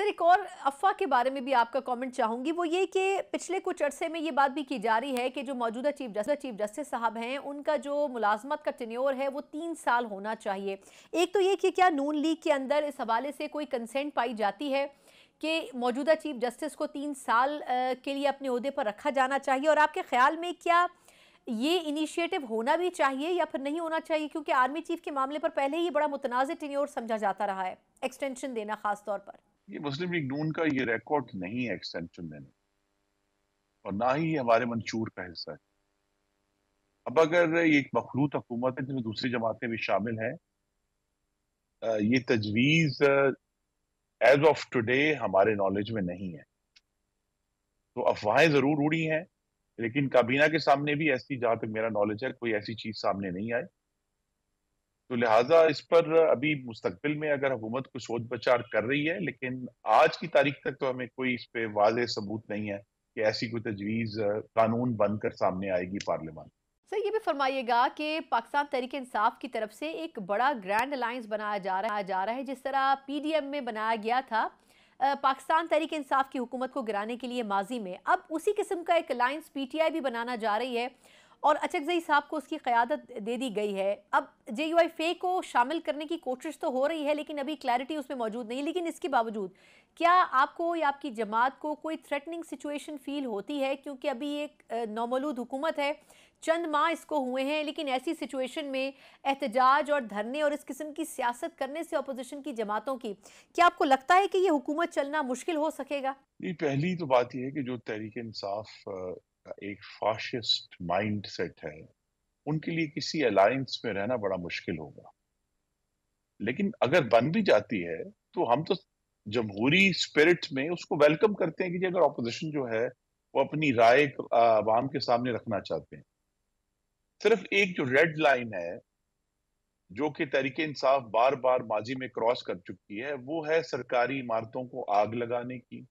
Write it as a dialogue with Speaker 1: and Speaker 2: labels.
Speaker 1: sir एक और अफवाह के बारे में भी आपका कमेंट चाहूंगी वो ये कि पिछले कुछ अरसे में ये बात भी की जा रही है कि जो मौजूदा चीफ जस्टिस चीफ जस्टिस साहब हैं उनका जो मुलाजमत का टेन्योर है वो तीन साल होना चाहिए एक तो ये कि क्या नून लीग के अंदर इस हवाले से कोई कंसेंट पाई जाती है कि मौजूदा चीफ जस्टिस को तीन साल के लिए अपने अहदे पर रखा जाना चाहिए और आपके ख्याल में क्या ये इनिशिएटिव होना भी चाहिए या फिर नहीं होना चाहिए क्योंकि आर्मी चीफ के मामले पर पहले ही बड़ा मुतनाज़ टेन्योर समझा जाता रहा है एक्सटेंशन देना खास तौर पर ये
Speaker 2: मुस्लिम लीग नून का ये रिकॉर्ड नहीं है एक्सटेंशन देने और ना ही हमारे मंशूर का हिस्सा है अब अगर ये एक मखरूत हुकूमत है जिसमें दूसरी जमातें भी शामिल हैं ये तजवीज़ एज ऑफ टुडे हमारे नॉलेज में नहीं है तो अफवाहें ज़रूर उड़ी हैं लेकिन काबीना के सामने भी ऐसी जहां तक मेरा नॉलेज है कोई ऐसी चीज़ सामने नहीं आई तो लिहाजा इस पर अभी मुस्तबिल में अगर हुकूमत कुछ सोच बचार कर रही है लेकिन आज की तारीख तक तो हमें कोई इस पर वाज सबूत नहीं है कि ऐसी कोई तजवीज़ कानून बनकर सामने आएगी पार्लियामान
Speaker 1: सर ये भी फरमाइएगा कि पाकिस्तान तहरीक इंसाफ की तरफ से एक बड़ा ग्रैंड अलायंस बनाया जा रहा जा रहा है जिस तरह पीडीएम में बनाया गया था पाकिस्तान तहरीक इंसाफ की हुकूमत को गिराने के लिए माजी में अब उसी किस्म का एक अलायंस पीटीआई भी बनाना जा रही है और अचकजई अच्छा, साहब को उसकी क़्यादत दे दी गई है अब जे यू आई फे को शामिल करने की कोशिश तो हो रही है लेकिन अभी क्लैरिटी उसमें मौजूद नहीं लेकिन इसके बावजूद क्या आपको या आपकी जमात को कोई थ्रेटनिंग सिचुएशन फील होती है क्योंकि अभी एक नोमलूद हुकूमत है चंद माह इसको हुए हैं लेकिन ऐसी सिचुएशन में एहतजाज और धरने और इस किस्म की सियासत करने से अपोजिशन की जमातों की क्या आपको लगता है कि ये हुकूमत चलना मुश्किल हो सकेगा
Speaker 2: नहीं पहली तो बात यह है कि जो तहरीक इंसाफ का एक फाशिस्ट माइंड सेट है उनके लिए किसी अलायंस में रहना बड़ा मुश्किल होगा लेकिन अगर बन भी जाती है तो हम तो जमहूरी स्पिरिट में उसको वेलकम करते हैं कि अगर ऑपोजिशन जो है वो अपनी राय आवाम के सामने रखना चाहते हैं सिर्फ एक जो रेड लाइन है जो कि तरीके इंसाफ बार बार माजी में क्रॉस कर चुकी है वो है सरकारी इमारतों को आग लगाने की